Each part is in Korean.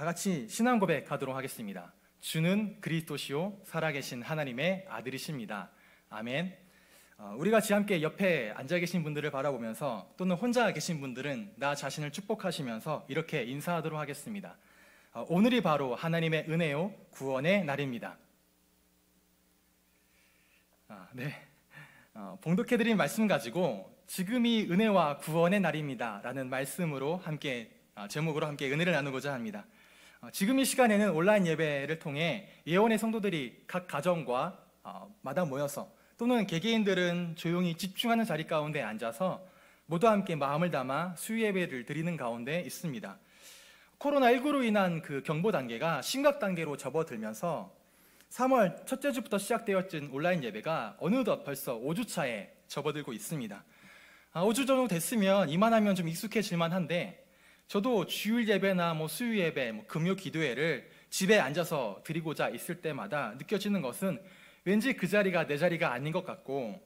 다 같이 신앙 고백하도록 하겠습니다. 주는 그리스도시요 살아계신 하나님의 아들이십니다. 아멘. 어, 우리 같이 함께 옆에 앉아 계신 분들을 바라보면서 또는 혼자 계신 분들은 나 자신을 축복하시면서 이렇게 인사하도록 하겠습니다. 어, 오늘이 바로 하나님의 은혜요 구원의 날입니다. 아, 네. 어, 봉독해드린 말씀 가지고 지금이 은혜와 구원의 날입니다라는 말씀으로 함께 아, 제목으로 함께 은혜를 나누고자 합니다. 어, 지금 이 시간에는 온라인 예배를 통해 예언의 성도들이 각 가정과 어, 마다 모여서 또는 개개인들은 조용히 집중하는 자리 가운데 앉아서 모두 함께 마음을 담아 수예배를 드리는 가운데 있습니다. 코로나19로 인한 그 경보 단계가 심각 단계로 접어들면서 3월 첫째 주부터 시작되었던 온라인 예배가 어느덧 벌써 5주 차에 접어들고 있습니다. 5주 아, 정도 됐으면 이만하면 좀 익숙해질만 한데 저도 주일 예배나 뭐 수요 예배, 뭐 금요 기도회를 집에 앉아서 드리고자 있을 때마다 느껴지는 것은 왠지 그 자리가 내 자리가 아닌 것 같고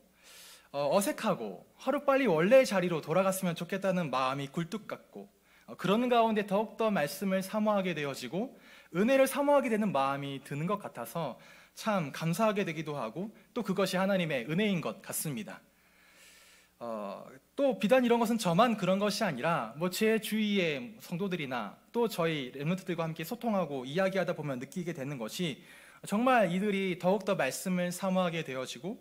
어, 색하고 하루빨리 원래의 자리로 돌아갔으면 좋겠다는 마음이 굴뚝 같고 어, 그런 가운데 더욱더 말씀을 사모하게 되어지고 은혜를 사모하게 되는 마음이 드는 것 같아서 참 감사하게 되기도 하고 또 그것이 하나님의 은혜인 것 같습니다. 어, 또 비단 이런 것은 저만 그런 것이 아니라 뭐 제 주위의 성도들이나 또 저희 랩런트들과 함께 소통하고 이야기하다 보면 느끼게 되는 것이 정말 이들이 더욱더 말씀을 사모하게 되어지고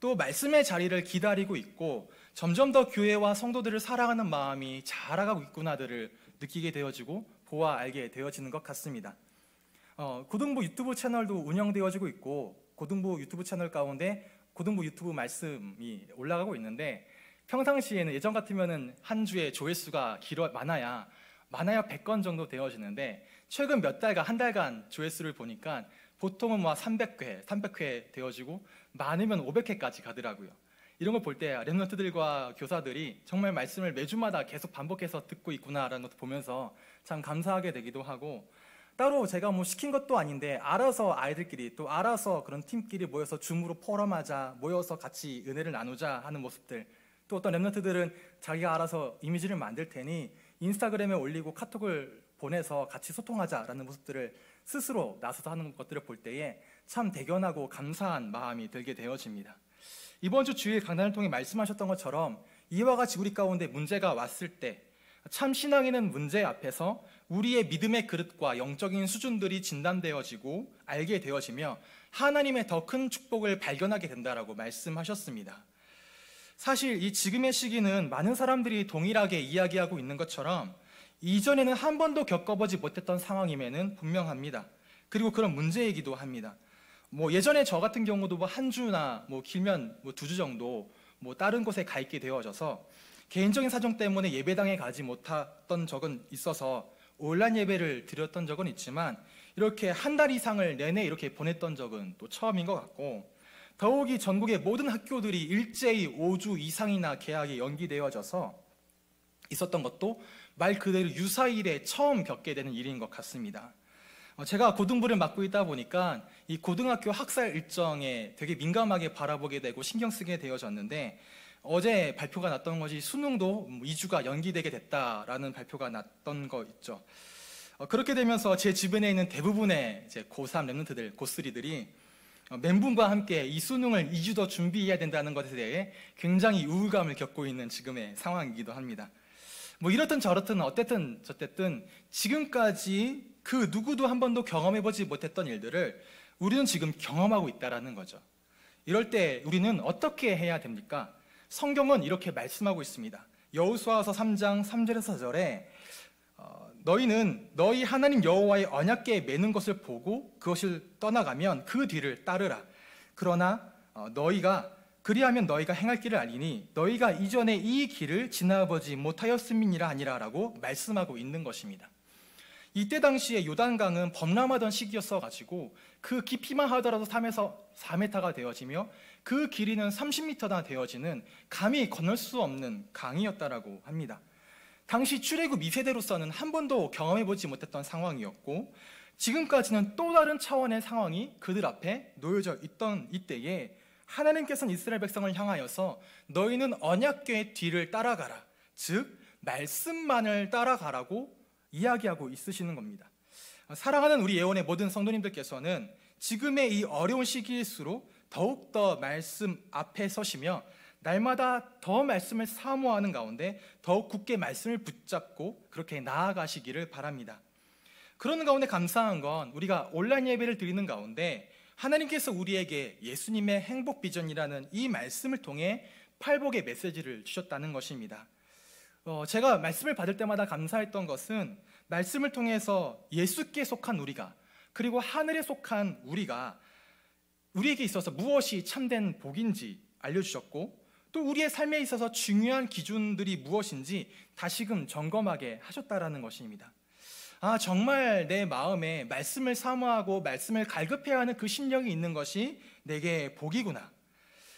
또 말씀의 자리를 기다리고 있고 점점 더 교회와 성도들을 사랑하는 마음이 자라가고 있구나들을 느끼게 되어지고 보아 알게 되어지는 것 같습니다. 어, 고등부 유튜브 채널도 운영되어지고 있고 고등부 유튜브 채널 가운데 고등부 유튜브 말씀이 올라가고 있는데 평상시에는 예전 같으면한 주에 조회수가 길어 많아야 많아야 100건 정도 되어지는데 최근 몇 달간 한 달간 조회수를 보니까 보통은 뭐 300회, 300회 되어지고 많으면 500회까지 가더라고요. 이런 걸 볼때렘런트들과 교사들이 정말 말씀을 매주마다 계속 반복해서 듣고 있구나라는 것도 보면서 참 감사하게 되기도 하고 따로 제가 뭐 시킨 것도 아닌데 알아서 아이들끼리 또 알아서 그런 팀끼리 모여서 줌으로 포럼하자 모여서 같이 은혜를 나누자 하는 모습들 또 어떤 랩런트들은 자기가 알아서 이미지를 만들 테니 인스타그램에 올리고 카톡을 보내서 같이 소통하자라는 모습들을 스스로 나서서 하는 것들을 볼 때에 참 대견하고 감사한 마음이 들게 되어집니다. 이번 주 주일 강단을 통해 말씀하셨던 것처럼 이와 같이 우리 가운데 문제가 왔을 때 참신앙인는 문제 앞에서 우리의 믿음의 그릇과 영적인 수준들이 진단되어지고 알게 되어지며 하나님의 더 큰 축복을 발견하게 된다라고 말씀하셨습니다. 사실 이 지금의 시기는 많은 사람들이 동일하게 이야기하고 있는 것처럼 이전에는 한 번도 겪어보지 못했던 상황임에는 분명합니다. 그리고 그런 문제이기도 합니다. 뭐 예전에 저 같은 경우도 뭐 한 주나 뭐 길면 뭐 두 주 정도 뭐 다른 곳에 가 있게 되어져서 개인적인 사정 때문에 예배당에 가지 못했던 적은 있어서 온라인 예배를 드렸던 적은 있지만 이렇게 한 달 이상을 내내 이렇게 보냈던 적은 또 처음인 것 같고 더욱이 전국의 모든 학교들이 일제히 5주 이상이나 개학이 연기되어져서 있었던 것도 말 그대로 유사일에 처음 겪게 되는 일인 것 같습니다. 어, 제가 고등부를 맡고 있다 보니까 이 고등학교 학살 일정에 되게 민감하게 바라보게 되고 신경 쓰게 되어졌는데 어제 발표가 났던 것이 수능도 2주가 뭐 연기되게 됐다라는 발표가 났던 거 있죠. 어, 그렇게 되면서 제 주변에 있는 대부분의 제 고3 랩런트들, 고3들이 어, 멘붕과 함께 이 수능을 2주 더 준비해야 된다는 것에 대해 굉장히 우울감을 겪고 있는 지금의 상황이기도 합니다. 뭐 이렇든 저렇든 어쨌든 저쨌든 지금까지 그 누구도 한 번도 경험해보지 못했던 일들을 우리는 지금 경험하고 있다라는 거죠. 이럴 때 우리는 어떻게 해야 됩니까? 성경은 이렇게 말씀하고 있습니다. 여호수아서 3장 3절에서 4절에 너희는 너희 하나님 여호와의 언약계에 매는 것을 보고 그것을 떠나가면 그 뒤를 따르라. 그러나 어, 너희가 그리하면 너희가 행할 길을 알리니 너희가 이전에 이 길을 지나보지 못하였음이니라 아니라라고 말씀하고 있는 것입니다. 이때 당시에 요단강은 범람하던 시기였어 가지고 그 깊이만 하더라도 3에서 4m가 되어지며 그 길이는 30m나 되어지는 감히 건널 수 없는 강이었다라고 합니다. 당시 출애굽 2세대로서는 한 번도 경험해보지 못했던 상황이었고 지금까지는 또 다른 차원의 상황이 그들 앞에 놓여져 있던 이때에 하나님께서는 이스라엘 백성을 향하여서 너희는 언약궤의 뒤를 따라가라 즉 말씀만을 따라가라고 이야기하고 있으시는 겁니다 사랑하는 우리 예원의 모든 성도님들께서는 지금의 이 어려운 시기일수록 더욱더 말씀 앞에 서시며 날마다 더 말씀을 사모하는 가운데 더욱 굳게 말씀을 붙잡고 그렇게 나아가시기를 바랍니다. 그러는 가운데 감사한 건 우리가 온라인 예배를 드리는 가운데 하나님께서 우리에게 예수님의 행복 비전이라는 이 말씀을 통해 팔복의 메시지를 주셨다는 것입니다. 어, 제가 말씀을 받을 때마다 감사했던 것은 말씀을 통해서 예수께 속한 우리가 그리고 하늘에 속한 우리가 우리에게 있어서 무엇이 참된 복인지 알려주셨고 또 우리의 삶에 있어서 중요한 기준들이 무엇인지 다시금 점검하게 하셨다라는 것입니다. 아, 정말 내 마음에 말씀을 사모하고 말씀을 갈급해야 하는 그 심령이 있는 것이 내게 복이구나.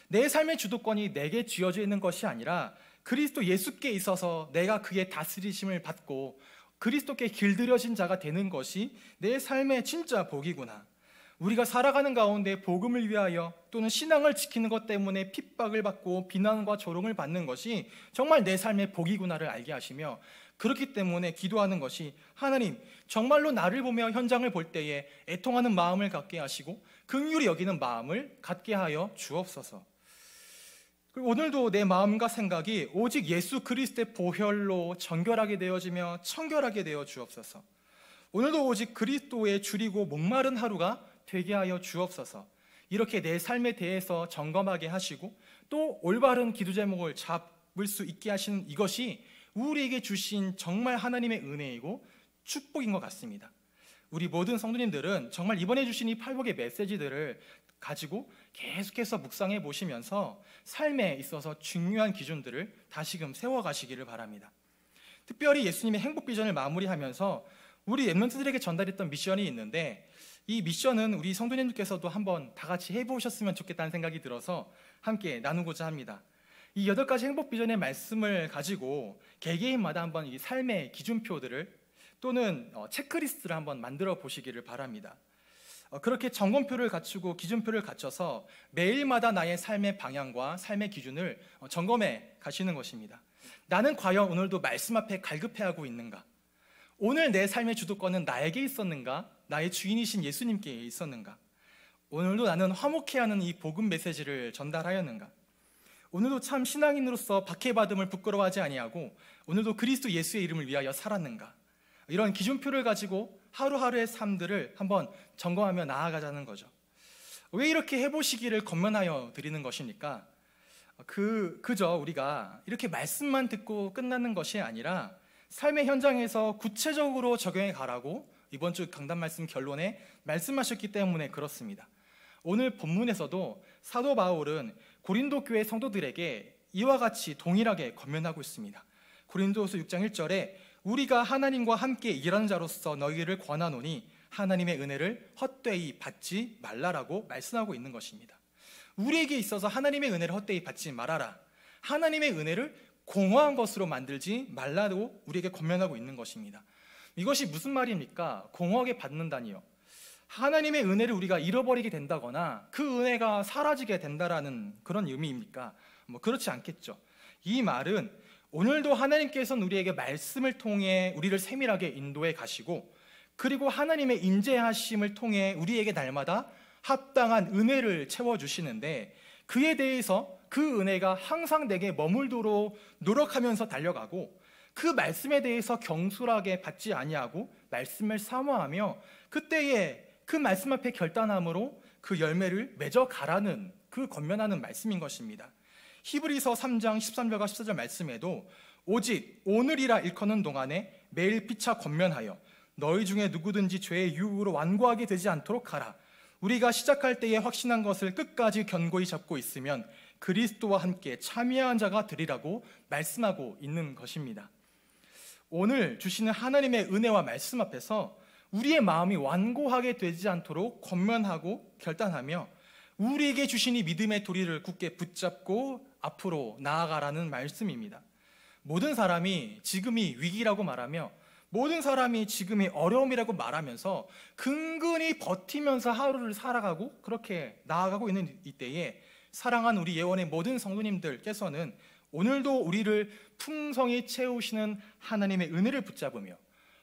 내 삶의 주도권이 내게 쥐어져 있는 것이 아니라 그리스도 예수께 있어서 내가 그의 다스리심을 받고 그리스도께 길들여진 자가 되는 것이 내 삶의 진짜 복이구나. 우리가 살아가는 가운데 복음을 위하여 또는 신앙을 지키는 것 때문에 핍박을 받고 비난과 조롱을 받는 것이 정말 내 삶의 복이구나를 알게 하시며 그렇기 때문에 기도하는 것이 하나님 정말로 나를 보며 현장을 볼 때에 애통하는 마음을 갖게 하시고 긍휼히 여기는 마음을 갖게 하여 주옵소서. 오늘도 내 마음과 생각이 오직 예수 그리스도의 보혈로 정결하게 되어지며 청결하게 되어 주옵소서. 오늘도 오직 그리스도의 줄이고 목마른 하루가 되게 하여 주옵소서. 이렇게 내 삶에 대해서 점검하게 하시고 또 올바른 기도 제목을 잡을 수 있게 하시는 이것이 우리에게 주신 정말 하나님의 은혜이고 축복인 것 같습니다. 우리 모든 성도님들은 정말 이번에 주신 이 팔복의 메시지들을 가지고 계속해서 묵상해 보시면서 삶에 있어서 중요한 기준들을 다시금 세워 가시기를 바랍니다. 특별히 예수님의 행복 비전을 마무리하면서 우리 엠넌트들에게 전달했던 미션이 있는데 이 미션은 우리 성도님들께서도 한번 다 같이 해보셨으면 좋겠다는 생각이 들어서 함께 나누고자 합니다. 이 여덟 가지 행복 비전의 말씀을 가지고 개개인마다 한번 이 삶의 기준표들을 또는 어, 체크리스트를 한번 만들어 보시기를 바랍니다. 어, 그렇게 점검표를 갖추고 기준표를 갖춰서 매일마다 나의 삶의 방향과 삶의 기준을 어, 점검해 가시는 것입니다. 나는 과연 오늘도 말씀 앞에 갈급해하고 있는가? 오늘 내 삶의 주도권은 나에게 있었는가? 나의 주인이신 예수님께 있었는가? 오늘도 나는 화목해야 하는 이 복음 메시지를 전달하였는가? 오늘도 참 신앙인으로서 박해받음을 부끄러워하지 아니하고 오늘도 그리스도 예수의 이름을 위하여 살았는가? 이런 기준표를 가지고 하루하루의 삶들을 한번 점검하며 나아가자는 거죠. 왜 이렇게 해보시기를 건면하여 드리는 것입니까? 그, 그저 우리가 이렇게 말씀만 듣고 끝나는 것이 아니라 삶의 현장에서 구체적으로 적용해 가라고 이번 주 강단 말씀 결론에 말씀하셨기 때문에 그렇습니다. 오늘 본문에서도 사도 바울은 고린도 교회 성도들에게 이와 같이 동일하게 권면하고 있습니다. 고린도서 6장 1절에 우리가 하나님과 함께 일하는 자로서 너희를 권하노니 하나님의 은혜를 헛되이 받지 말라라고 말씀하고 있는 것입니다. 우리에게 있어서 하나님의 은혜를 헛되이 받지 말아라. 하나님의 은혜를 공허한 것으로 만들지 말라고 우리에게 권면하고 있는 것입니다. 이것이 무슨 말입니까? 공허하게 받는다니요. 하나님의 은혜를 우리가 잃어버리게 된다거나 그 은혜가 사라지게 된다라는 그런 의미입니까? 뭐 그렇지 않겠죠. 이 말은 오늘도 하나님께서는 우리에게 말씀을 통해 우리를 세밀하게 인도해 가시고 그리고 하나님의 인재하심을 통해 우리에게 날마다 합당한 은혜를 채워 주시는데 그에 대해서 그 은혜가 항상 내게 머물도록 노력하면서 달려가고 그 말씀에 대해서 경솔하게 받지 아니하고 말씀을 사모하며 그때에 그 말씀 앞에 결단함으로 그 열매를 맺어 가라는 그 권면하는 말씀인 것입니다. 히브리서 3장 13절과 14절 말씀에도 오직 오늘이라 일컫는 동안에 매일 피차 권면하여 너희 중에 누구든지 죄의 유혹으로 완고하게 되지 않도록 하라. 우리가 시작할 때에 확신한 것을 끝까지 견고히 잡고 있으면 그리스도와 함께 참여한 자가 되리라고 말씀하고 있는 것입니다. 오늘 주시는 하나님의 은혜와 말씀 앞에서 우리의 마음이 완고하게 되지 않도록 권면하고 결단하며 우리에게 주신 이 믿음의 도리를 굳게 붙잡고 앞으로 나아가라는 말씀입니다. 모든 사람이 지금이 위기라고 말하며 모든 사람이 지금이 어려움이라고 말하면서 근근히 버티면서 하루를 살아가고 그렇게 나아가고 있는 이때에 사랑한 우리 예원의 모든 성도님들께서는 오늘도 우리를 풍성히 채우시는 하나님의 은혜를 붙잡으며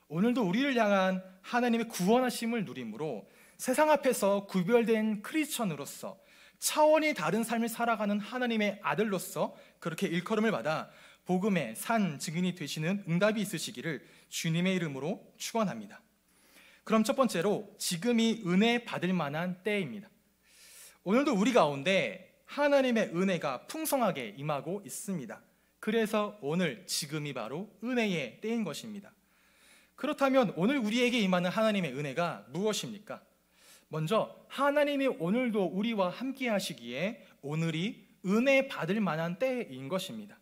오늘도 우리를 향한 하나님의 구원하심을 누림으로 세상 앞에서 구별된 크리스천으로서 차원이 다른 삶을 살아가는 하나님의 아들로서 그렇게 일컬음을 받아 복음의 산 증인이 되시는 응답이 있으시기를 주님의 이름으로 축원합니다. 그럼 첫 번째로 지금이 은혜 받을 만한 때입니다. 오늘도 우리 가운데 하나님의 은혜가 풍성하게 임하고 있습니다. 그래서 오늘 지금이 바로 은혜의 때인 것입니다. 그렇다면 오늘 우리에게 임하는 하나님의 은혜가 무엇입니까? 먼저 하나님이 오늘도 우리와 함께 하시기에 오늘이 은혜 받을 만한 때인 것입니다.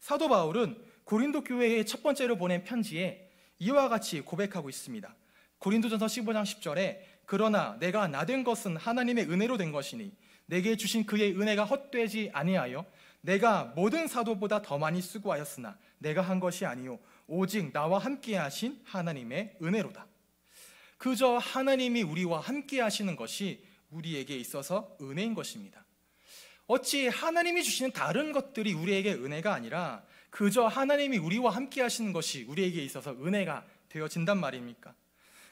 사도 바울은 고린도 교회에 첫 번째로 보낸 편지에 이와 같이 고백하고 있습니다. 고린도전서 15장 10절에 그러나 내가 나 된 것은 하나님의 은혜로 된 것이니 내게 주신 그의 은혜가 헛되지 아니하여 내가 모든 사도보다 더 많이 수고하였으나 내가 한 것이 아니요 오직 나와 함께 하신 하나님의 은혜로다. 그저 하나님이 우리와 함께 하시는 것이 우리에게 있어서 은혜인 것입니다. 어찌 하나님이 주시는 다른 것들이 우리에게 은혜가 아니라 그저 하나님이 우리와 함께 하시는 것이 우리에게 있어서 은혜가 되어진단 말입니까?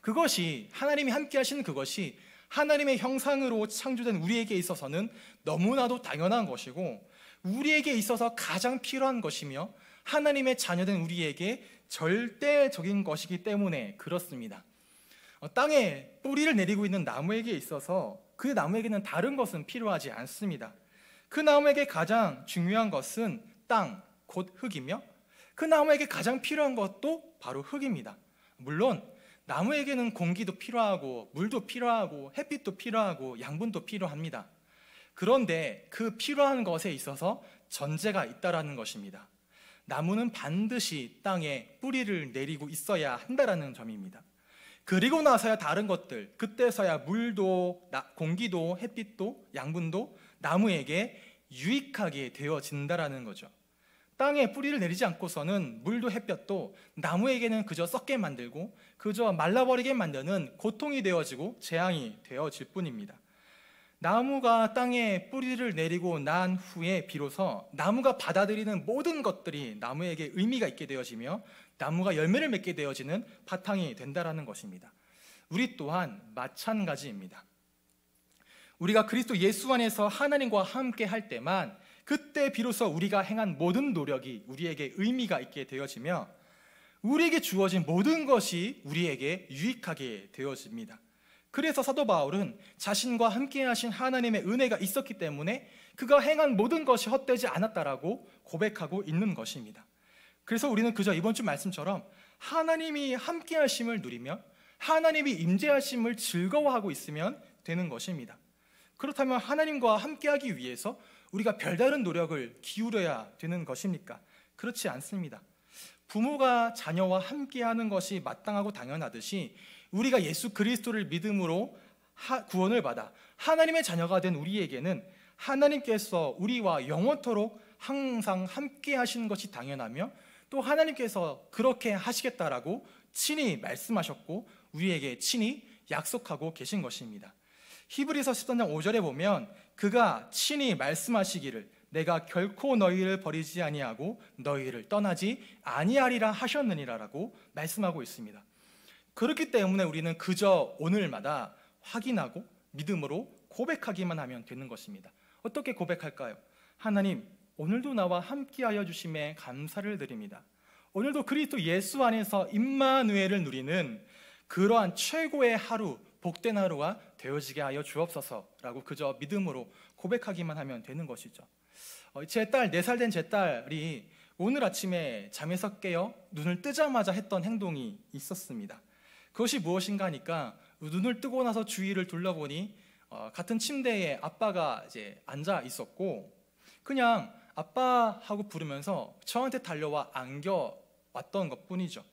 그것이 하나님이 함께 하시는 그것이 하나님의 형상으로 창조된 우리에게 있어서는 너무나도 당연한 것이고 우리에게 있어서 가장 필요한 것이며 하나님의 자녀된 우리에게 절대적인 것이기 때문에 그렇습니다. 어, 땅에 뿌리를 내리고 있는 나무에게 있어서 그 나무에게는 다른 것은 필요하지 않습니다. 그 나무에게 가장 중요한 것은 땅, 곧 흙이며 그 나무에게 가장 필요한 것도 바로 흙입니다. 물론 나무에게는 공기도 필요하고 물도 필요하고 햇빛도 필요하고 양분도 필요합니다. 그런데 그 필요한 것에 있어서 전제가 있다라는 것입니다. 나무는 반드시 땅에 뿌리를 내리고 있어야 한다라는 점입니다. 그리고 나서야 다른 것들, 그때서야 물도, 공기도, 햇빛도, 양분도 나무에게 유익하게 되어진다라는 거죠. 땅에 뿌리를 내리지 않고서는 물도 햇볕도 나무에게는 그저 썩게 만들고 그저 말라버리게 만드는 고통이 되어지고 재앙이 되어질 뿐입니다. 나무가 땅에 뿌리를 내리고 난 후에 비로소 나무가 받아들이는 모든 것들이 나무에게 의미가 있게 되어지며 나무가 열매를 맺게 되어지는 바탕이 된다라는 것입니다. 우리 또한 마찬가지입니다. 우리가 그리스도 예수 안에서 하나님과 함께 할 때만 그때 비로소 우리가 행한 모든 노력이 우리에게 의미가 있게 되어지며 우리에게 주어진 모든 것이 우리에게 유익하게 되어집니다. 그래서 사도 바울은 자신과 함께 하신 하나님의 은혜가 있었기 때문에 그가 행한 모든 것이 헛되지 않았다라고 고백하고 있는 것입니다. 그래서 우리는 그저 이번 주 말씀처럼 하나님이 함께 하심을 누리며 하나님이 임재하심을 즐거워하고 있으면 되는 것입니다. 그렇다면 하나님과 함께하기 위해서 우리가 별다른 노력을 기울여야 되는 것입니까? 그렇지 않습니다. 부모가 자녀와 함께하는 것이 마땅하고 당연하듯이 우리가 예수 그리스도를 믿음으로 구원을 받아 하나님의 자녀가 된 우리에게는 하나님께서 우리와 영원토록 항상 함께 하시는 것이 당연하며 또 하나님께서 그렇게 하시겠다라고 친히 말씀하셨고 우리에게 친히 약속하고 계신 것입니다. 히브리서 13장 5절에 보면 그가 친히 말씀하시기를 내가 결코 너희를 버리지 아니하고 너희를 떠나지 아니하리라 하셨느니라라고 말씀하고 있습니다. 그렇기 때문에 우리는 그저 오늘마다 확인하고 믿음으로 고백하기만 하면 되는 것입니다. 어떻게 고백할까요? 하나님, 오늘도 나와 함께하여 주심에 감사를 드립니다. 오늘도 그리스도 예수 안에서 임마누엘을 누리는 그러한 최고의 하루, 복된 하루가 되어지게 하여 주옵소서라고 그저 믿음으로 고백하기만 하면 되는 것이죠. 어, 제 딸, 네 살 된 제 딸이 오늘 아침에 잠에서 깨어 눈을 뜨자마자 했던 행동이 있었습니다. 그것이 무엇인가 하니까 눈을 뜨고 나서 주위를 둘러보니 어, 같은 침대에 아빠가 이제 앉아 있었고 그냥 아빠하고 부르면서 저한테 달려와 안겨 왔던 것뿐이죠.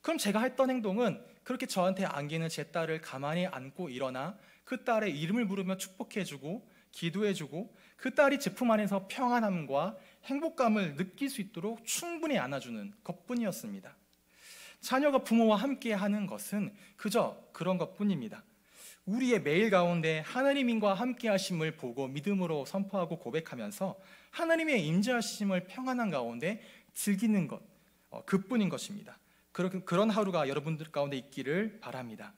그럼 제가 했던 행동은 그렇게 저한테 안기는 제 딸을 가만히 안고 일어나 그 딸의 이름을 부르며 축복해주고 기도해주고 그 딸이 제품 안에서 평안함과 행복감을 느낄 수 있도록 충분히 안아주는 것뿐이었습니다. 자녀가 부모와 함께 하는 것은 그저 그런 것뿐입니다. 우리의 매일 가운데 하나님과 함께 하심을 보고 믿음으로 선포하고 고백하면서 하나님의 임재하심을 평안한 가운데 즐기는 것 어, 그뿐인 것입니다. 그런 그런 하루가 여러분들 가운데 있기를 바랍니다.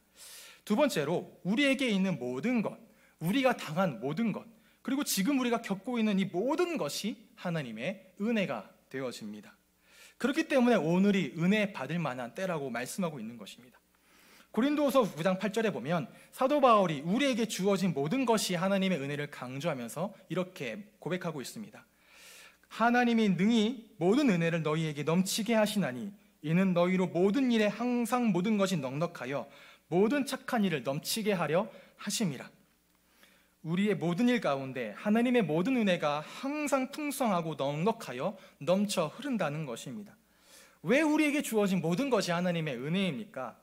두 번째로 우리에게 있는 모든 것, 우리가 당한 모든 것, 그리고 지금 우리가 겪고 있는 이 모든 것이 하나님의 은혜가 되어집니다. 그렇기 때문에 오늘이 은혜 받을 만한 때라고 말씀하고 있는 것입니다. 고린도후서 9장 8절에 보면 사도 바울이 우리에게 주어진 모든 것이 하나님의 은혜를 강조하면서 이렇게 고백하고 있습니다. 하나님이 능히 모든 은혜를 너희에게 넘치게 하시나니 이는 너희로 모든 일에 항상 모든 것이 넉넉하여 모든 착한 일을 넘치게 하려 하심이라. 우리의 모든 일 가운데 하나님의 모든 은혜가 항상 풍성하고 넉넉하여 넘쳐 흐른다는 것입니다. 왜 우리에게 주어진 모든 것이 하나님의 은혜입니까?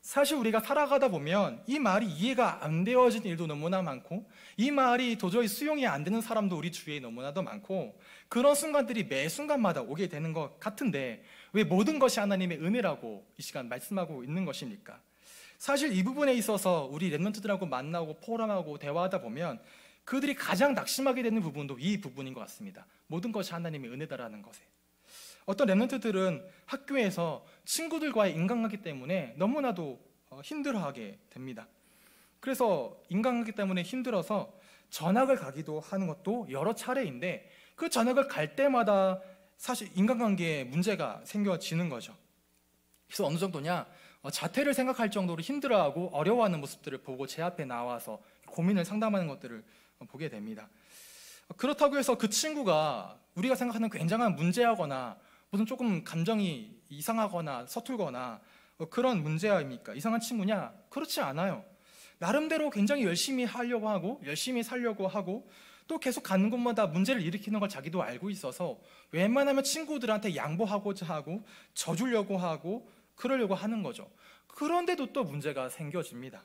사실 우리가 살아가다 보면 이 말이 이해가 안 되어진 일도 너무나 많고 이 말이 도저히 수용이 안 되는 사람도 우리 주위에 너무나도 많고 그런 순간들이 매 순간마다 오게 되는 것 같은데 왜 모든 것이 하나님의 은혜라고 이 시간 말씀하고 있는 것입니까? 사실 이 부분에 있어서 우리 랩런트들하고 만나고 포럼하고 대화하다 보면 그들이 가장 낙심하게 되는 부분도 이 부분인 것 같습니다. 모든 것이 하나님의 은혜다라는 것에. 어떤 랩런트들은 학교에서 친구들과의 인간관계 때문에 너무나도 어, 힘들어하게 됩니다. 그래서 인간관계 때문에 힘들어서 전학을 가기도 하는 것도 여러 차례인데 그 전학을 갈 때마다 사실 인간관계에 문제가 생겨지는 거죠. 그래서 어느 정도냐? 어, 자퇴를 생각할 정도로 힘들어하고 어려워하는 모습들을 보고 제 앞에 나와서 고민을 상담하는 것들을 어, 보게 됩니다. 어, 그렇다고 해서 그 친구가 우리가 생각하는 굉장한 문제하거나 무슨 조금 감정이 이상하거나 서툴거나 그런 문제입니까? 아 이상한 친구냐? 그렇지 않아요. 나름대로 굉장히 열심히 하려고 하고 열심히 살려고 하고 또 계속 가는 곳마다 문제를 일으키는 걸 자기도 알고 있어서 웬만하면 친구들한테 양보하고자 하고 져주려고 하고 그러려고 하는 거죠. 그런데도 또 문제가 생겨집니다.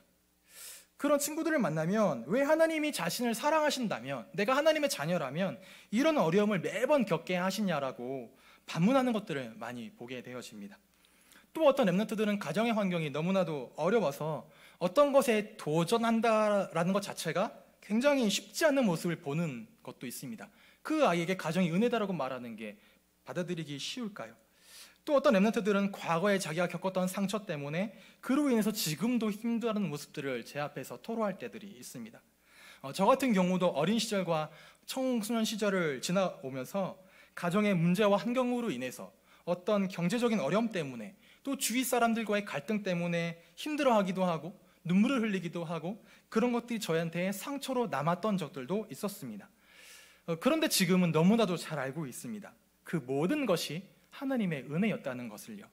그런 친구들을 만나면 왜 하나님이 자신을 사랑하신다면 내가 하나님의 자녀라면 이런 어려움을 매번 겪게 하시냐라고 반문하는 것들을 많이 보게 되어집니다. 또 어떤 랩런트들은 가정의 환경이 너무나도 어려워서 어떤 것에 도전한다라는 것 자체가 굉장히 쉽지 않은 모습을 보는 것도 있습니다. 그 아이에게 가정이 은혜다라고 말하는 게 받아들이기 쉬울까요? 또 어떤 랩런트들은 과거에 자기가 겪었던 상처 때문에 그로 인해서 지금도 힘들어하는 모습들을 제 앞에서 토로할 때들이 있습니다. 어, 저 같은 경우도 어린 시절과 청소년 시절을 지나오면서 가정의 문제와 환경으로 인해서 어떤 경제적인 어려움 때문에 또 주위 사람들과의 갈등 때문에 힘들어하기도 하고 눈물을 흘리기도 하고 그런 것들이 저한테 상처로 남았던 적들도 있었습니다. 어, 그런데 지금은 너무나도 잘 알고 있습니다. 그 모든 것이 하나님의 은혜였다는 것을요.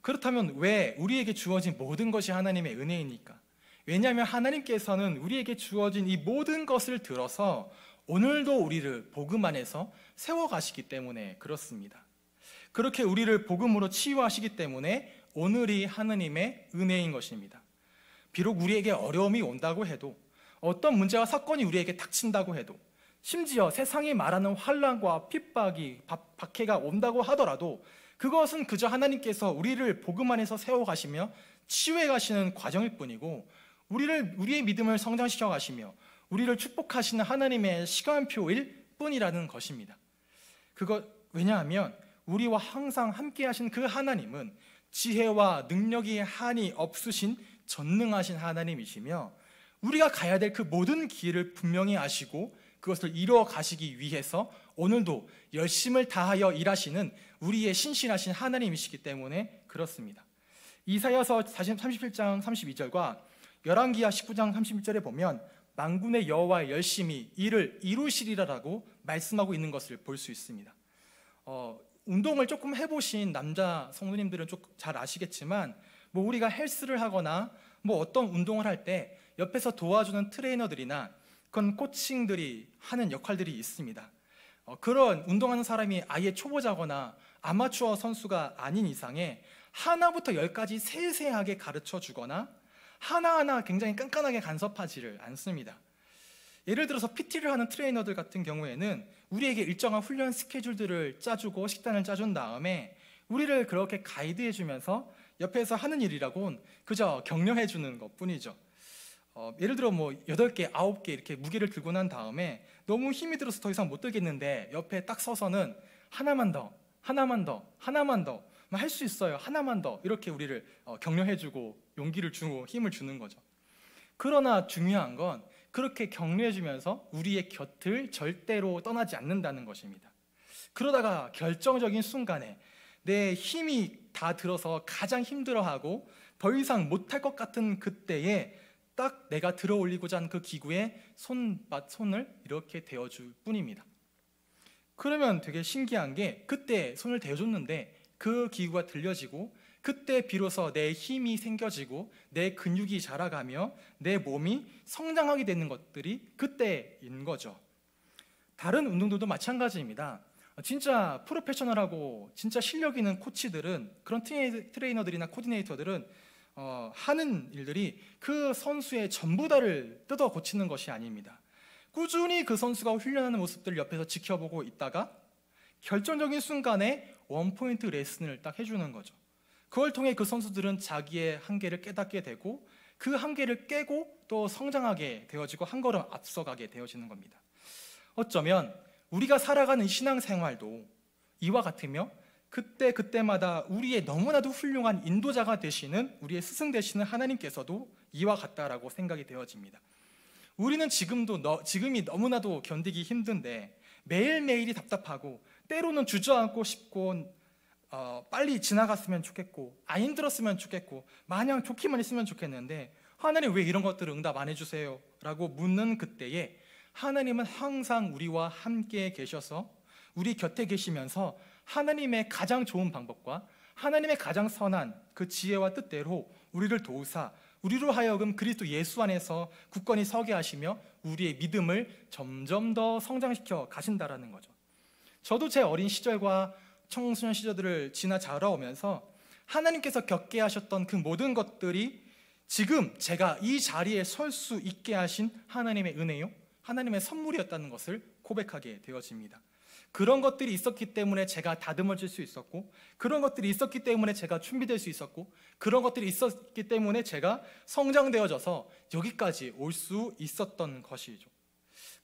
그렇다면 왜 우리에게 주어진 모든 것이 하나님의 은혜입니까? 왜냐하면 하나님께서는 우리에게 주어진 이 모든 것을 들어서 오늘도 우리를 복음 안에서 세워가시기 때문에 그렇습니다. 그렇게 우리를 복음으로 치유하시기 때문에 오늘이 하나님의 은혜인 것입니다. 비록 우리에게 어려움이 온다고 해도 어떤 문제와 사건이 우리에게 닥친다고 해도 심지어 세상이 말하는 환란과 핍박이 박해가 온다고 하더라도 그것은 그저 하나님께서 우리를 복음 안에서 세워 가시며 치유해 가시는 과정일 뿐이고 우리를 우리의 믿음을 성장시켜 가시며 우리를 축복하시는 하나님의 시간표일 뿐이라는 것입니다. 그것 왜냐하면 우리와 항상 함께 하신 그 하나님은 지혜와 능력이 한이 없으신 전능하신 하나님이시며 우리가 가야 될 그 모든 길을 분명히 아시고 그것을 이루어 가시기 위해서 오늘도 열심을 다하여 일하시는 우리의 신실하신 하나님이시기 때문에 그렇습니다. 이사여서 37장 32절과 열왕기하 19장 31절에 보면 만군의 여호와의 열심히 일을 이루시리라라고 말씀하고 있는 것을 볼 수 있습니다. 어, 운동을 조금 해보신 남자 성도님들은 좀잘 아시겠지만 뭐 우리가 헬스를 하거나 뭐 어떤 운동을 할 때 옆에서 도와주는 트레이너들이나 그건 코칭들이 하는 역할들이 있습니다. 어, 그런 운동하는 사람이 아예 초보자거나 아마추어 선수가 아닌 이상에 하나부터 열까지 세세하게 가르쳐 주거나 하나하나 굉장히 깐깐하게 간섭하지를 않습니다. 예를 들어서 PT를 하는 트레이너들 같은 경우에는 우리에게 일정한 훈련 스케줄들을 짜주고 식단을 짜준 다음에 우리를 그렇게 가이드해주면서 옆에서 하는 일이라곤 그저 격려해주는 것 뿐이죠. 어, 예를 들어 뭐 8개, 9개 이렇게 무게를 들고 난 다음에 너무 힘이 들어서 더 이상 못 들겠는데 옆에 딱 서서는 하나만 더, 하나만 더, 하나만 더 할 수 있어요. 하나만 더 이렇게 우리를 어, 격려해주고 용기를 주고 힘을 주는 거죠. 그러나 중요한 건 그렇게 격려해주면서 우리의 곁을 절대로 떠나지 않는다는 것입니다. 그러다가 결정적인 순간에 내 힘이 다 들어서 가장 힘들어하고 더 이상 못할 것 같은 그때에 딱 내가 들어 올리고자 한 그 기구에 손, 손을 이렇게 대어줄 뿐입니다. 그러면 되게 신기한 게 그때 손을 대어줬는데 그 기구가 들려지고 그때 비로소 내 힘이 생겨지고 내 근육이 자라가며 내 몸이 성장하게 되는 것들이 그때인 거죠. 다른 운동들도 마찬가지입니다. 진짜 프로페셔널하고 진짜 실력 있는 코치들은 그런 트레이너들이나 코디네이터들은 어, 하는 일들이 그 선수의 전부 다를 뜯어 고치는 것이 아닙니다. 꾸준히 그 선수가 훈련하는 모습들 옆에서 지켜보고 있다가 결정적인 순간에 원포인트 레슨을 딱 해주는 거죠. 그걸 통해 그 선수들은 자기의 한계를 깨닫게 되고 그 한계를 깨고 또 성장하게 되어지고 한 걸음 앞서가게 되어지는 겁니다. 어쩌면 우리가 살아가는 신앙생활도 이와 같으며 그때 그때마다 우리의 너무나도 훌륭한 인도자가 되시는 우리의 스승 되시는 하나님께서도 이와 같다라고 생각이 되어집니다. 우리는 지금도 너, 지금이 너무나도 견디기 힘든데 매일매일이 답답하고 때로는 주저앉고 싶고 어, 빨리 지나갔으면 좋겠고 안 힘들었으면 좋겠고 마냥 좋기만 했으면 좋겠는데 하나님 왜 이런 것들을 응답 안 해주세요? 라고 묻는 그때에 하나님은 항상 우리와 함께 계셔서 우리 곁에 계시면서 하나님의 가장 좋은 방법과 하나님의 가장 선한 그 지혜와 뜻대로 우리를 도우사 우리로 하여금 그리스도 예수 안에서 굳건히 서게 하시며 우리의 믿음을 점점 더 성장시켜 가신다라는 거죠. 저도 제 어린 시절과 청소년 시절들을 지나 자라오면서 하나님께서 겪게 하셨던 그 모든 것들이 지금 제가 이 자리에 설 수 있게 하신 하나님의 은혜요, 하나님의 선물이었다는 것을 고백하게 되어집니다. 그런 것들이 있었기 때문에 제가 다듬어질 수 있었고 그런 것들이 있었기 때문에 제가 준비될 수 있었고 그런 것들이 있었기 때문에 제가 성장되어져서 여기까지 올 수 있었던 것이죠.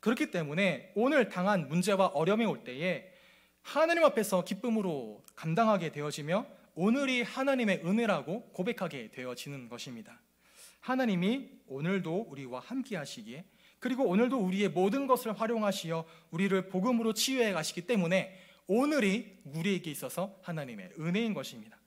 그렇기 때문에 오늘 당한 문제와 어려움이 올 때에 하나님 앞에서 기쁨으로 감당하게 되어지며 오늘이 하나님의 은혜라고 고백하게 되어지는 것입니다. 하나님이 오늘도 우리와 함께 하시기에 그리고 오늘도 우리의 모든 것을 활용하시어 우리를 복음으로 치유해 가시기 때문에 오늘이 우리에게 있어서 하나님의 은혜인 것입니다.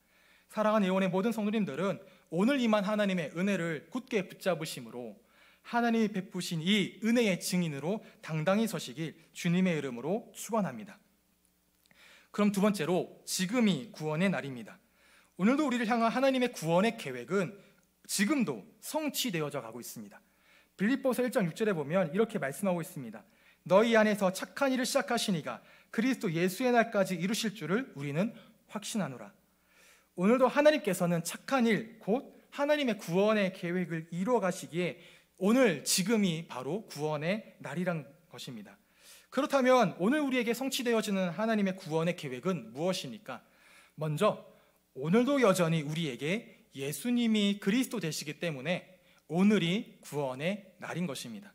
사랑하는 예원의 모든 성도님들은 오늘 임한 하나님의 은혜를 굳게 붙잡으심으로 하나님이 베푸신 이 은혜의 증인으로 당당히 서시길 주님의 이름으로 축원합니다. 그럼 두 번째로 지금이 구원의 날입니다. 오늘도 우리를 향한 하나님의 구원의 계획은 지금도 성취되어져 가고 있습니다. 빌립보서 1장 6절에 보면 이렇게 말씀하고 있습니다. 너희 안에서 착한 일을 시작하시니가 그리스도 예수의 날까지 이루실 줄을 우리는 확신하노라. 오늘도 하나님께서는 착한 일, 곧 하나님의 구원의 계획을 이루어 가시기에 오늘 지금이 바로 구원의 날이란 것입니다. 그렇다면 오늘 우리에게 성취되어지는 하나님의 구원의 계획은 무엇입니까? 먼저 오늘도 여전히 우리에게 예수님이 그리스도 되시기 때문에 오늘이 구원의 날인 것입니다.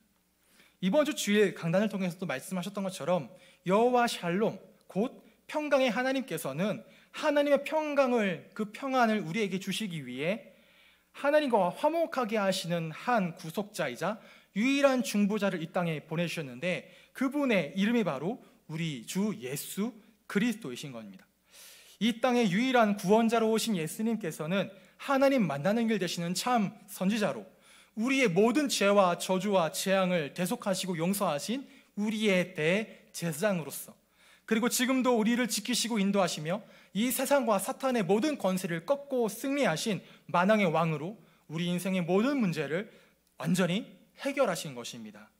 이번 주 주일 강단을 통해서도 말씀하셨던 것처럼 여호와 샬롬 곧 평강의 하나님께서는 하나님의 평강을 그 평안을 우리에게 주시기 위해 하나님과 화목하게 하시는 한 구속자이자 유일한 중보자를 이 땅에 보내주셨는데 그분의 이름이 바로 우리 주 예수 그리스도이신 겁니다. 이 땅의 유일한 구원자로 오신 예수님께서는 하나님 만나는 길 되시는 참 선지자로 우리의 모든 죄와 저주와 재앙을 대속하시고 용서하신 우리의 대제사장으로서 그리고 지금도 우리를 지키시고 인도하시며 이 세상과 사탄의 모든 권세를 꺾고 승리하신 만왕의 왕으로 우리 인생의 모든 문제를 완전히 해결하신 것입니다.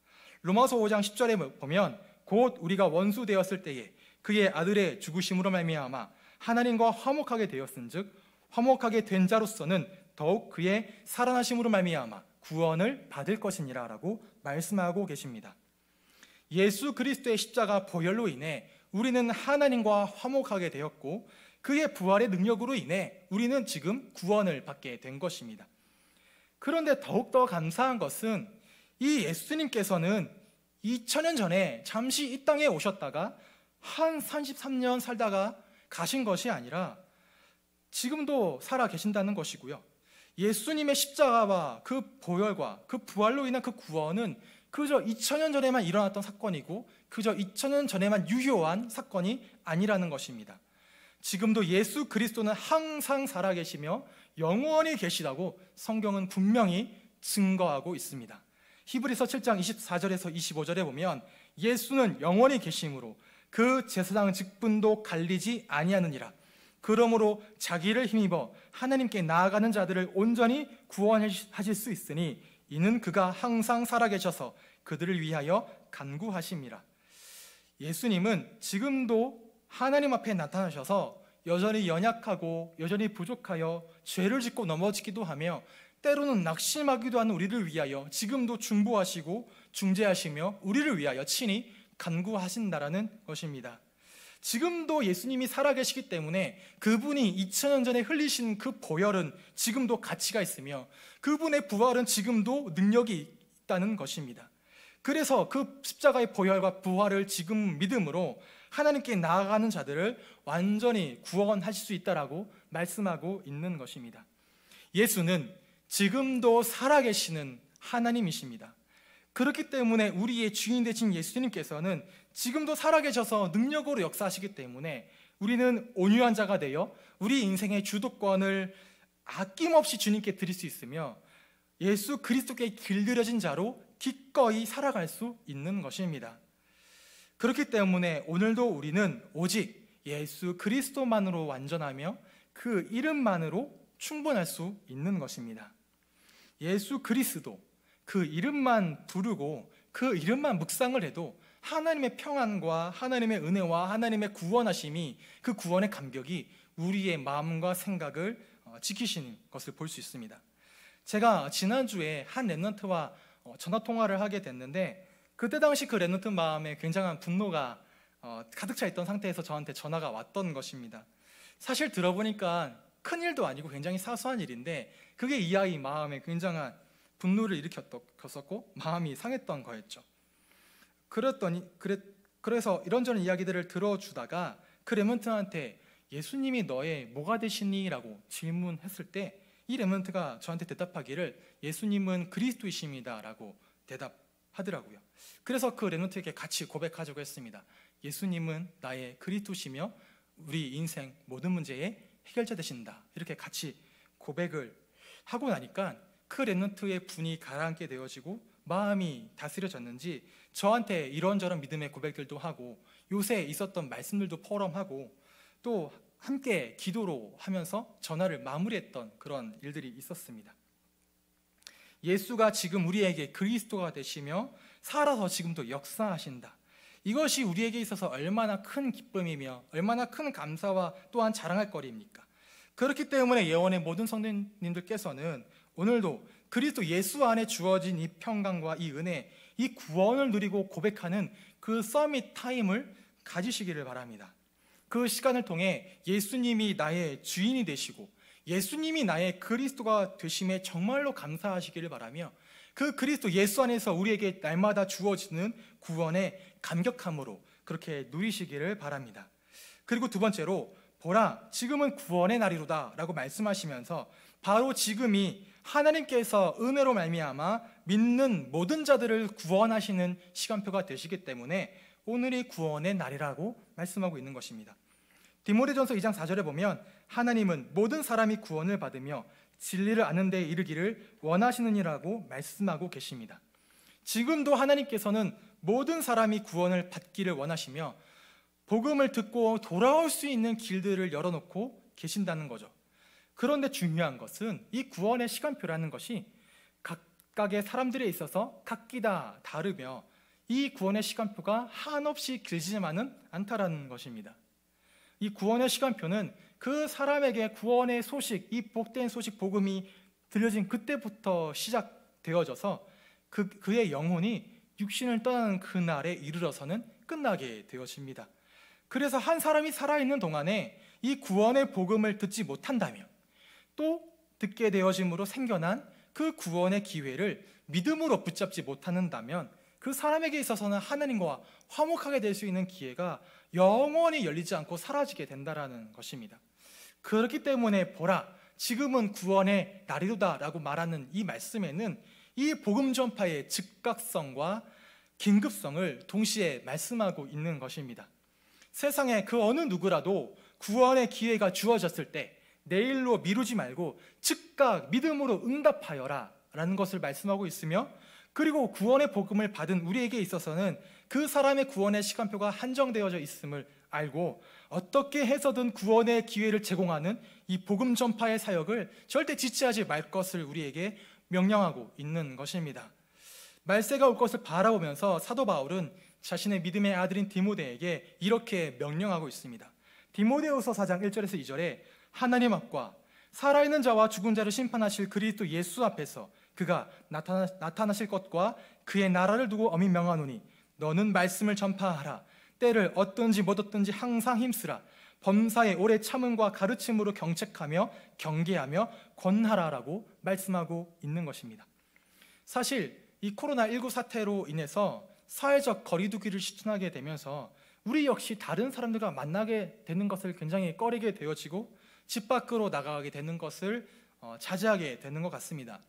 로마서 5장 10절에 보면 곧 우리가 원수 되었을 때에 그의 아들의 죽으심으로 말미암아 하나님과 화목하게 되었은즉 화목하게 된 자로서는 더욱 그의 살아나심으로 말미암아 구원을 받을 것이니라 라고 말씀하고 계십니다. 예수 그리스도의 십자가 보혈로 인해 우리는 하나님과 화목하게 되었고 그의 부활의 능력으로 인해 우리는 지금 구원을 받게 된 것입니다. 그런데 더욱더 감사한 것은 이 예수님께서는 2000년 전에 잠시 이 땅에 오셨다가 한 33년 살다가 가신 것이 아니라 지금도 살아 계신다는 것이고요. 예수님의 십자가와 그 보혈과 그 부활로 인한 그 구원은 그저 2000년 전에만 일어났던 사건이고 그저 2000년 전에만 유효한 사건이 아니라는 것입니다. 지금도 예수 그리스도는 항상 살아계시며 영원히 계시다고 성경은 분명히 증거하고 있습니다. 히브리서 7장 24절에서 25절에 보면 예수는 영원히 계심으로 그 제사장 직분도 갈리지 아니하느니라. 그러므로 자기를 힘입어 하나님께 나아가는 자들을 온전히 구원하실 수 있으니 이는 그가 항상 살아계셔서 그들을 위하여 간구하십이라 예수님은 지금도 하나님 앞에 나타나셔서 여전히 연약하고 여전히 부족하여 죄를 짓고 넘어지기도 하며 때로는 낙심하기도 하는 우리를 위하여 지금도 중보하시고 중재하시며 우리를 위하여 친히 간구하신다라는 것입니다. 지금도 예수님이 살아계시기 때문에 그분이 2000년 전에 흘리신 그 보혈은 지금도 가치가 있으며 그분의 부활은 지금도 능력이 있다는 것입니다. 그래서 그 십자가의 보혈과 부활을 지금 믿음으로 하나님께 나아가는 자들을 완전히 구원하실 수 있다라고 말씀하고 있는 것입니다. 예수는 지금도 살아계시는 하나님이십니다. 그렇기 때문에 우리의 주인 되신 예수님께서는 지금도 살아계셔서 능력으로 역사하시기 때문에 우리는 온유한 자가 되어 우리 인생의 주도권을 아낌없이 주님께 드릴 수 있으며 예수 그리스도께 길들여진 자로 기꺼이 살아갈 수 있는 것입니다. 그렇기 때문에 오늘도 우리는 오직 예수 그리스도만으로 완전하며 그 이름만으로 충분할 수 있는 것입니다. 예수 그리스도 그 이름만 부르고 그 이름만 묵상을 해도 하나님의 평안과 하나님의 은혜와 하나님의 구원하심이 그 구원의 감격이 우리의 마음과 생각을 어, 지키시는 것을 볼 수 있습니다. 제가 지난주에 한 랩런트와 어, 전화 통화를 하게 됐는데 그때 당시 그 랩런트 마음에 굉장한 분노가 어, 가득 차 있던 상태에서 저한테 전화가 왔던 것입니다. 사실 들어보니까 큰 일도 아니고 굉장히 사소한 일인데 그게 이 아이 마음에 굉장한 분노를 일으켰었고 마음이 상했던 거였죠. 그랬더니 그랬, 그래서 이런저런 이야기들을 들어주다가 그 레몬트한테 예수님이 너의 뭐가 되시니라고 질문했을 때 이 레몬트가 저한테 대답하기를 예수님은 그리스도이십니다라고 대답하더라고요. 그래서 그 레몬트에게 같이 고백하자고 했습니다. 예수님은 나의 그리스도시며 우리 인생 모든 문제의 해결자 되신다. 이렇게 같이 고백을 하고 나니까 그레런트의 분이 가라앉게 되어지고 마음이 다스려졌는지 저한테 이런저런 믿음의 고백들도 하고 요새 있었던 말씀들도 포럼하고 또 함께 기도로 하면서 전화를 마무리했던 그런 일들이 있었습니다. 예수가 지금 우리에게 그리스도가 되시며 살아서 지금도 역사하신다. 이것이 우리에게 있어서 얼마나 큰 기쁨이며 얼마나 큰 감사와 또한 자랑할 거리입니까? 그렇기 때문에 예원의 모든 성도님들께서는 오늘도 그리스도 예수 안에 주어진 이 평강과 이 은혜 이 구원을 누리고 고백하는 그 서밋 타임을 가지시기를 바랍니다. 그 시간을 통해 예수님이 나의 주인이 되시고 예수님이 나의 그리스도가 되심에 정말로 감사하시기를 바라며 그 그리스도 예수 안에서 우리에게 날마다 주어지는 구원의 감격함으로 그렇게 누리시기를 바랍니다. 그리고 두 번째로 보라 지금은 구원의 날이로다라고 말씀하시면서 바로 지금이 하나님께서 은혜로 말미암아 믿는 모든 자들을 구원하시는 시간표가 되시기 때문에 오늘이 구원의 날이라고 말씀하고 있는 것입니다. 디모데전서 2장 4절에 보면 하나님은 모든 사람이 구원을 받으며 진리를 아는 데 이르기를 원하시느니라고 말씀하고 계십니다. 지금도 하나님께서는 모든 사람이 구원을 받기를 원하시며 복음을 듣고 돌아올 수 있는 길들을 열어놓고 계신다는 거죠. 그런데 중요한 것은 이 구원의 시간표라는 것이 각각의 사람들에 있어서 각기다 다르며 이 구원의 시간표가 한없이 길지만은 않다라는 것입니다. 이 구원의 시간표는 그 사람에게 구원의 소식, 이 복된 소식 복음이 들려진 그때부터 시작되어져서 그, 그의 영혼이 육신을 떠나는 그날에 이르러서는 끝나게 되어집니다. 그래서 한 사람이 살아있는 동안에 이 구원의 복음을 듣지 못한다면 또 듣게 되어짐으로 생겨난 그 구원의 기회를 믿음으로 붙잡지 못한다면 그 사람에게 있어서는 하나님과 화목하게 될 수 있는 기회가 영원히 열리지 않고 사라지게 된다라는 것입니다. 그렇기 때문에 보라 지금은 구원의 날이도다라고 말하는 이 말씀에는 이 복음 전파의 즉각성과 긴급성을 동시에 말씀하고 있는 것입니다. 세상에 그 어느 누구라도 구원의 기회가 주어졌을 때 내일로 미루지 말고 즉각 믿음으로 응답하여라 라는 것을 말씀하고 있으며 그리고 구원의 복음을 받은 우리에게 있어서는 그 사람의 구원의 시간표가 한정되어져 있음을 알고 어떻게 해서든 구원의 기회를 제공하는 이 복음 전파의 사역을 절대 지체하지 말 것을 우리에게 명령하고 있는 것입니다. 말세가 올 것을 바라보면서 사도 바울은 자신의 믿음의 아들인 디모데에게 이렇게 명령하고 있습니다. 디모데후서 4장 1절에서 2절에 하나님 앞과 살아있는 자와 죽은 자를 심판하실 그리스도 예수 앞에서 그가 나타나, 실 것과 그의 나라를 두고 어미 명하노니 너는 말씀을 전파하라 때를 어떤지못 얻든지 항상 힘쓰라 범사에 오래 참음과 가르침으로 경책하며 경계하며 권하라라고 말씀하고 있는 것입니다. 사실 이 코로나19 사태로 인해서 사회적 거리두기를 실천하게 되면서 우리 역시 다른 사람들과 만나게 되는 것을 굉장히 꺼리게 되어지고 집 밖으로 나가게 되는 것을 어, 자제하게 되는 것 같습니다.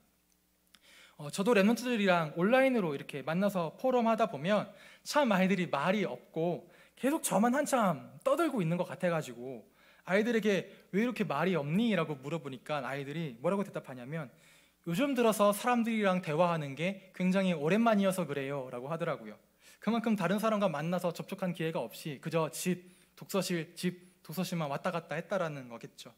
어, 저도 랩런트들이랑 온라인으로 이렇게 만나서 포럼하다 보면 참 아이들이 말이 없고 계속 저만 한참 떠들고 있는 것 같아가지고 아이들에게 왜 이렇게 말이 없니? 라고 물어보니까 아이들이 뭐라고 대답하냐면 요즘 들어서 사람들이랑 대화하는 게 굉장히 오랜만이어서 그래요 라고 하더라고요. 그만큼 다른 사람과 만나서 접촉한 기회가 없이 그저 집, 독서실, 집 도서실만 왔다 갔다 했다라는 거겠죠.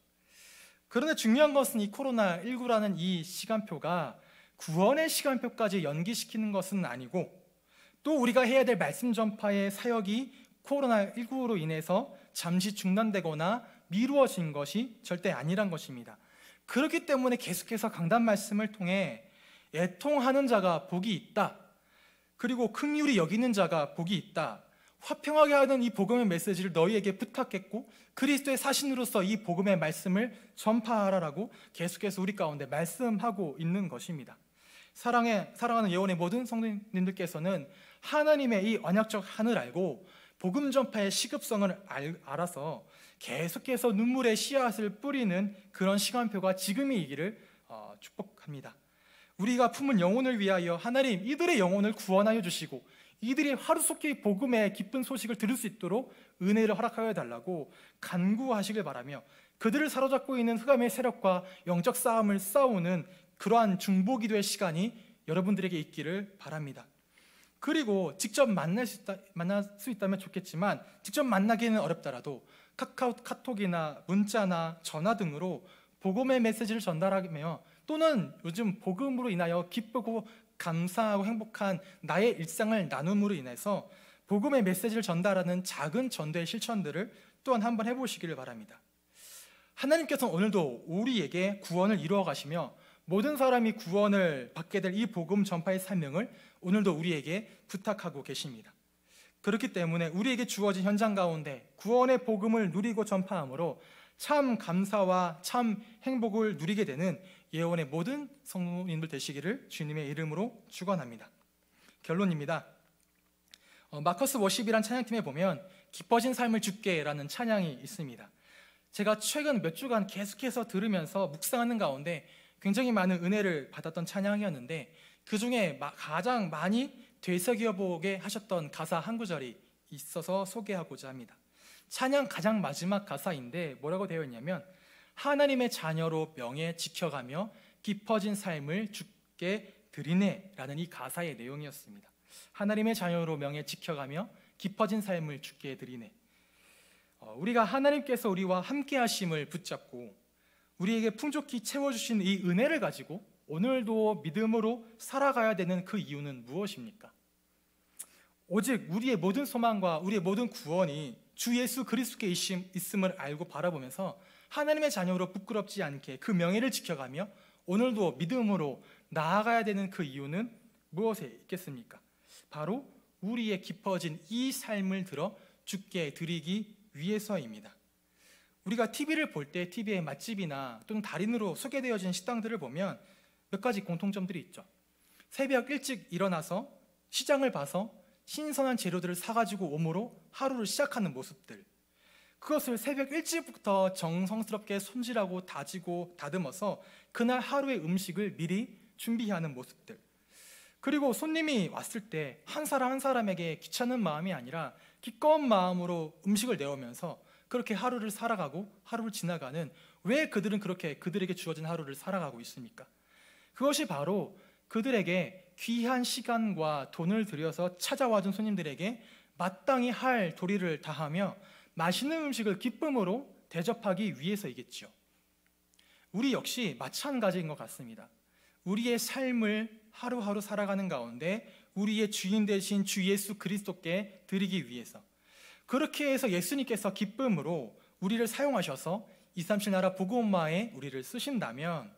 그런데 중요한 것은 이 코로나19라는 이 시간표가 구원의 시간표까지 연기시키는 것은 아니고 또 우리가 해야 될 말씀 전파의 사역이 코로나19로 인해서 잠시 중단되거나 미루어진 것이 절대 아니란 것입니다. 그렇기 때문에 계속해서 강단 말씀을 통해 애통하는 자가 복이 있다. 그리고 긍휼히 여기는 자가 복이 있다. 화평하게 하는 이 복음의 메시지를 너희에게 부탁했고 그리스도의 사신으로서 이 복음의 말씀을 전파하라라고 계속해서 우리 가운데 말씀하고 있는 것입니다. 사랑의 사랑하는 예원의 모든 성도님들께서는 하나님의 이 언약적 한을 알고 복음 전파의 시급성을 알, 알아서 계속해서 눈물의 씨앗을 뿌리는 그런 시간표가 지금이기를 어, 축복합니다. 우리가 품은 영혼을 위하여 하나님 이들의 영혼을 구원하여 주시고 이들이 하루속히 복음의 기쁜 소식을 들을 수 있도록 은혜를 허락하여 달라고 간구하시길 바라며 그들을 사로잡고 있는 흑암의 세력과 영적 싸움을 싸우는 그러한 중보기도의 시간이 여러분들에게 있기를 바랍니다. 그리고 직접 만날 수, 있다, 만날 수 있다면 좋겠지만 직접 만나기는 어렵더라도 카카오 카톡이나 문자나 전화 등으로 복음의 메시지를 전달하며 또는 요즘 복음으로 인하여 기쁘고 감사하고 행복한 나의 일상을 나눔으로 인해서 복음의 메시지를 전달하는 작은 전도의 실천들을 또한 한번 해보시기를 바랍니다. 하나님께서는 오늘도 우리에게 구원을 이루어 가시며 모든 사람이 구원을 받게 될 이 복음 전파의 사명을 오늘도 우리에게 부탁하고 계십니다. 그렇기 때문에 우리에게 주어진 현장 가운데 구원의 복음을 누리고 전파함으로 참 감사와 참 행복을 누리게 되는 예원의 모든 성도님들 되시기를 주님의 이름으로 축원합니다. 결론입니다. 어, 마커스 워십이란 찬양팀에 보면 기뻐진 삶을 주께라는 찬양이 있습니다. 제가 최근 몇 주간 계속해서 들으면서 묵상하는 가운데 굉장히 많은 은혜를 받았던 찬양이었는데 그 중에 가장 많이 되새겨보게 하셨던 가사 한 구절이 있어서 소개하고자 합니다. 찬양 가장 마지막 가사인데 뭐라고 되어 있냐면 하나님의 자녀로 명예 지켜가며 깊어진 삶을 주께 드리네라는 이 가사의 내용이었습니다. 하나님의 자녀로 명예 지켜가며 깊어진 삶을 주께 드리네. 어, 우리가 하나님께서 우리와 함께 하심을 붙잡고 우리에게 풍족히 채워 주신 이 은혜를 가지고 오늘도 믿음으로 살아가야 되는 그 이유는 무엇입니까? 오직 우리의 모든 소망과 우리의 모든 구원이 주 예수 그리스도께 있음을 알고 바라보면서 하나님의 자녀로 부끄럽지 않게 그 명예를 지켜가며 오늘도 믿음으로 나아가야 되는 그 이유는 무엇에 있겠습니까? 바로 우리의 깊어진 이 삶을 들어 주께 드리기 위해서입니다. 우리가 TV를 볼 때 TV의 맛집이나 또는 달인으로 소개되어진 식당들을 보면 몇 가지 공통점들이 있죠. 새벽 일찍 일어나서 시장을 봐서 신선한 재료들을 사가지고 오므로 하루를 시작하는 모습들. 그것을 새벽 일찍부터 정성스럽게 손질하고 다지고 다듬어서 그날 하루의 음식을 미리 준비하는 모습들. 그리고 손님이 왔을 때 한 사람 한 사람에게 귀찮은 마음이 아니라 기꺼운 마음으로 음식을 내오면서 그렇게 하루를 살아가고 하루를 지나가는 왜 그들은 그렇게 그들에게 주어진 하루를 살아가고 있습니까? 그것이 바로 그들에게 귀한 시간과 돈을 들여서 찾아와준 손님들에게 마땅히 할 도리를 다하며 맛있는 음식을 기쁨으로 대접하기 위해서이겠죠. 우리 역시 마찬가지인 것 같습니다. 우리의 삶을 하루하루 살아가는 가운데 우리의 주인 되신 주 예수 그리스도께 드리기 위해서 그렇게 해서 예수님께서 기쁨으로 우리를 사용하셔서 237 나라 복음마에 우리를 쓰신다면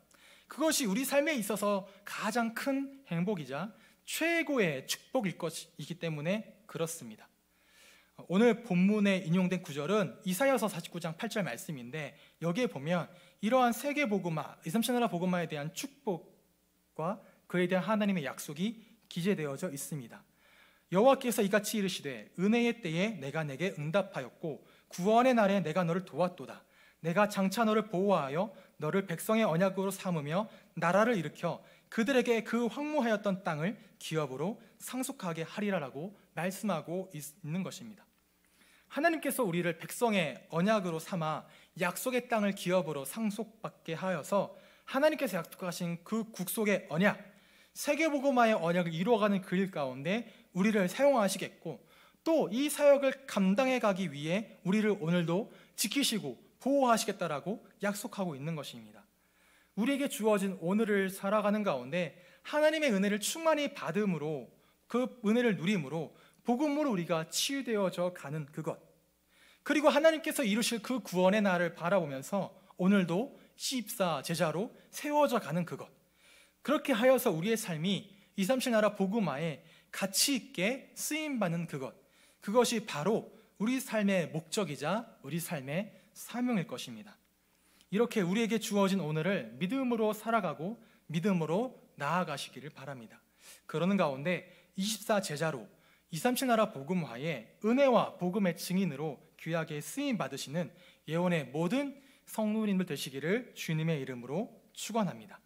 그것이 우리 삶에 있어서 가장 큰 행복이자 최고의 축복일 것이기 때문에 그렇습니다. 오늘 본문에 인용된 구절은 이사여서 49장 8절 말씀인데 여기에 보면 이러한 세계 복음화, 이삼천나라 복음화에 대한 축복과 그에 대한 하나님의 약속이 기재되어져 있습니다. 여호와께서 이같이 이르시되 은혜의 때에 내가 내게 응답하였고 구원의 날에 내가 너를 도왔도다. 내가 장차 너를 보호하여 너를 백성의 언약으로 삼으며 나라를 일으켜 그들에게 그 황무하였던 땅을 기업으로 상속하게 하리라라고 말씀하고 있는 것입니다. 하나님께서 우리를 백성의 언약으로 삼아 약속의 땅을 기업으로 상속받게 하여서 하나님께서 약속하신 그 국속의 언약, 세계보고마의 언약을 이루어가는 그 일 가운데 우리를 사용하시겠고 또 이 사역을 감당해 가기 위해 우리를 오늘도 지키시고 보호하시겠다라고 약속하고 있는 것입니다. 우리에게 주어진 오늘을 살아가는 가운데 하나님의 은혜를 충만히 받음으로 그 은혜를 누림으로 복음으로 우리가 치유되어져 가는 그것. 그리고 하나님께서 이루실 그 구원의 날을 바라보면서 오늘도 C14 제자로 세워져 가는 그것. 그렇게 하여서 우리의 삶이 2, 3실 나라 복음화에 가치 있게 쓰임 받는 그것. 그것이 바로 우리 삶의 목적이자 우리 삶의 사명일 것입니다. 이렇게 우리에게 주어진 오늘을 믿음으로 살아가고 믿음으로 나아가시기를 바랍니다. 그러는 가운데 24 제자로 237 나라 복음화에 은혜와 복음의 증인으로 귀하게 쓰임 받으시는 예언의 모든 성도님들 되시기를 주님의 이름으로 축원합니다.